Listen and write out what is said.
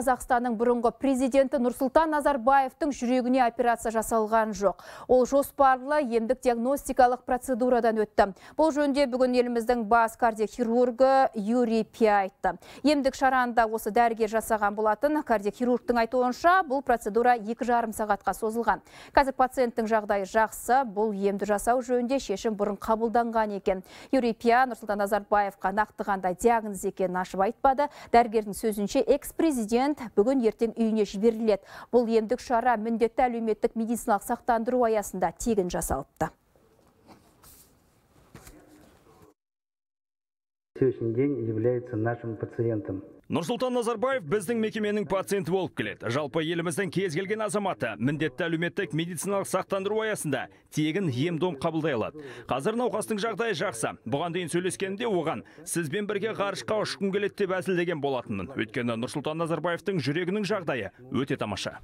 Қазақстанның бұрынғы президенті Нұрсұлтан Назарбаевтың жүрегіне операция жасалған жоқ. Ол жоспарлы емдік диагностикалық процедурадан өтті. Бұл жөнде бүгін еліміздің бас кардиохирургы Юрий Пи айтты. Емдік шаранда осы дәрігер жасаған болатын кардиохирургтың айтуынша бұл процедура екі жарым сағатқа созылған. Қазір пациенттің жағдайы жақсы, бұл емді жасау жөнінде шешім бұрын қабылданған екен. Юрий пиа Нұрсұлтан Назарбаевқа нақты диагноз екенін ашып айтпады. Дәрігердің сөзінше экс-президент бүгін ертең үйіне жіберіледі бұл емдік шара міндетті әлеуметтік медициналық сақтандыру аясында тегін жасалыпты сегодняшний день является нашим пациентом. нұрсұлтан назарбаев біздің мекеменің пациенті болып келеді жалпы еліміздің кез келген азаматы міндетті әлеуметтік медициналық сақтандыру аясында тегін ем дом қабылдай алады қазір науқастың жағдайы жақсы бұған дейін сөйлескенімде оған сізбен бірге ғарышқа ұшқым келеді деп әзілдеген болатынмын өйткені нұрсұлтан назарбаевтың жүрегінің жағдайы өте тамаша